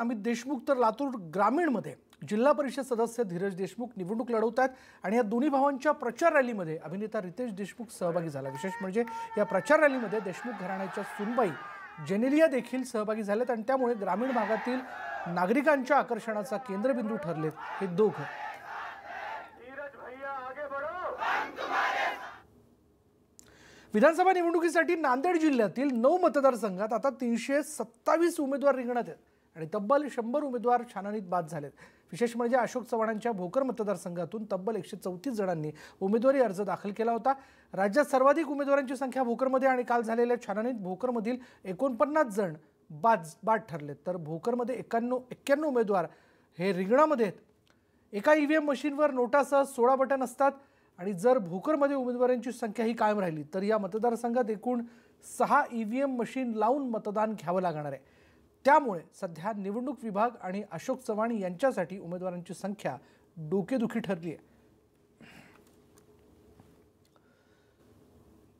अमित देशमुख तर लातूर ग्रामीणमध्ये जिल्हा परिषद सदस्य धीरज देशमुख निवडणूक लढवत आहेत आणि या दोन्ही भावांच्या प्रचार रॅलीमध्ये अभिनेता रितेश देशमुख सहभागी झाला विशेष म्हणजे या प्रचार रॅलीमध्ये देशमुख घराण्याच्या सुनबाई जेनेलिया देखील सहभागी झाल्यात आणि त्यामुळे ग्रामीण भागातील नागरिकांच्या आकर्षणाचा केंद्रबिंदू ठरलेत हे दोघ विधानसभा निवडणुकीसाठी नांदेड जिल्ह्यातील नऊ मतदारसंघात आता तीनशे सत्तावीस उमेदवार रिंगणात आहेत आणि तब्बल शंभर उमेदवार छाननीत बाद झालेत विशेष म्हणजे अशोक चव्हाणांच्या भोकर मतदारसंघातून तब्बल एकशे चौतीस जणांनी उमेदवारी अर्ज दाखल केला होता राज्यात सर्वाधिक उमेदवारांची संख्या भोकरमध्ये आणि काल झालेल्या छाननीत भोकरमधील एकोणपन्नास जण बाद बाद ठरलेत तर भोकरमध्ये एक्याण्णव एक्क्याण्णव उमेदवार हे रिंगणामध्ये आहेत एका ई व्ही एम मशीनवर नोटासह सोळा बटन असतात आणि जर भोकरमध्ये उमेदवारांची संख्या ही कायम राहिली तर या मतदारसंघात एकूण सहा ई व्ही एम मशीन लावून मतदान घ्यावं लागणार आहे त्यामुळे सध्या निवडणूक विभाग आणि अशोक चव्हाण यांच्यासाठी उमेदवारांची संख्या डोकेदुखी ठरली आहे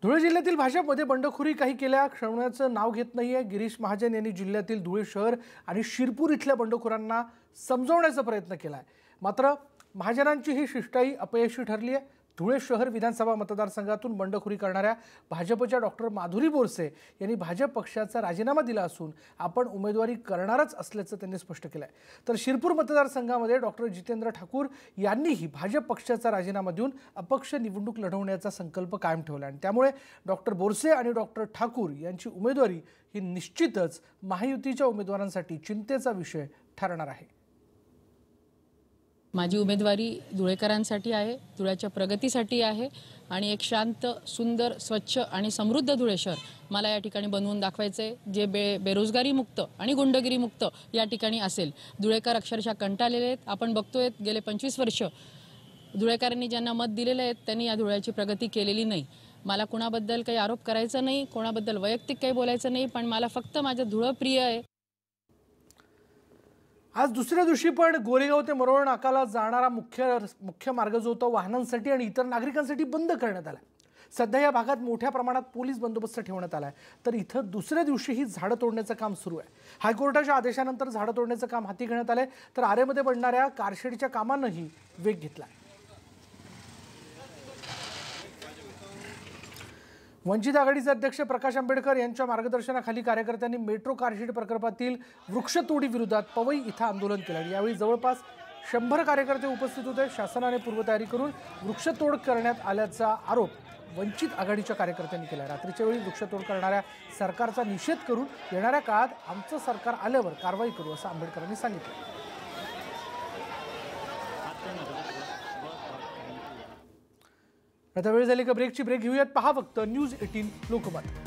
धुळे जिल्ह्यातील भाजपमध्ये बंडखोरी काही केल्या क्षमण्याचं नाव घेत नाहीये गिरीश महाजन यांनी जिल्ह्यातील धुळे शहर आणि शिरपूर इथल्या बंडखोरांना समजवण्याचा प्रयत्न केला आहे मात्र महाजनांची ही शिष्टाई अपयशी ठरली आहे धुळे शहर विधानसभा मतदारसंघातून बंडखोरी करणाऱ्या भाजपच्या डॉक्टर माधुरी बोरसे यांनी भाजप पक्षाचा राजीनामा दिला असून आपण उमेदवारी करणारच असल्याचं त्यांनी स्पष्ट केलं आहे तर शिरपूर मतदारसंघामध्ये डॉक्टर जितेंद्र ठाकूर यांनीही भाजप पक्षाचा राजीनामा देऊन अपक्ष निवडणूक लढवण्याचा संकल्प कायम ठेवला आणि त्यामुळे डॉक्टर बोरसे आणि डॉक्टर ठाकूर यांची उमेदवारी ही निश्चितच महायुतीच्या उमेदवारांसाठी चिंतेचा विषय ठरणार आहे माझी उमेदवारी धुळेकरांसाठी आहे धुळ्याच्या प्रगतीसाठी आहे आणि एक शांत सुंदर स्वच्छ आणि समृद्ध धुळे शहर मला या ठिकाणी बनवून दाखवायचं आहे जे बे बेरोजगारीमुक्त आणि गुंडगिरीमुक्त या ठिकाणी असेल धुळेकर अक्षरशः कंटाळलेले आहेत आपण बघतोय गेले पंचवीस वर्ष धुळेकरांनी ज्यांना मत दिलेलं आहे त्यांनी या धुळ्याची प्रगती केलेली नाही मला कुणाबद्दल काही आरोप करायचा नाही कोणाबद्दल वैयक्तिक काही बोलायचं नाही पण मला फक्त माझं धुळं प्रिय आहे आज दुसऱ्या दिवशी पण गोरेगाव ते मरोळ नाकाला जाणारा मुख्य मुख्य मार्ग जो होता वाहनांसाठी आणि इतर नागरिकांसाठी बंद करण्यात आला सध्या या भागात मोठ्या प्रमाणात पोलीस बंदोबस्त ठेवण्यात आला आहे तर इथं दुसऱ्या दिवशीही झाडं तोडण्याचं काम सुरू आहे हायकोर्टाच्या आदेशानंतर झाडं तोडण्याचं काम हाती घेण्यात आलं आहे तर आरेमध्ये पडणाऱ्या कारशेडच्या कामांनाही वेग घेतला आहे वंचित आघाडीचे अध्यक्ष प्रकाश आंबेडकर यांच्या मार्गदर्शनाखाली कार्यकर्त्यांनी मेट्रो कारशेड प्रकल्पातील वृक्षतोडीविरोधात पवई इथं आंदोलन केलं यावेळी जवळपास शंभर कार्यकर्ते उपस्थित होते शासनाने पूर्वतयारी करून वृक्षतोड करण्यात आल्याचा आरोप वंचित आघाडीच्या कार्यकर्त्यांनी केला रात्रीच्या वेळी वृक्षतोड करणाऱ्या सरकारचा निषेध करून येणाऱ्या काळात आमचं सरकार आल्यावर कारवाई करू असं आंबेडकरांनी सांगितलं आता वेळ झाली का ब्रेकची ब्रेक घेऊयात पहा फक्त न्यूज एटीन लोकमत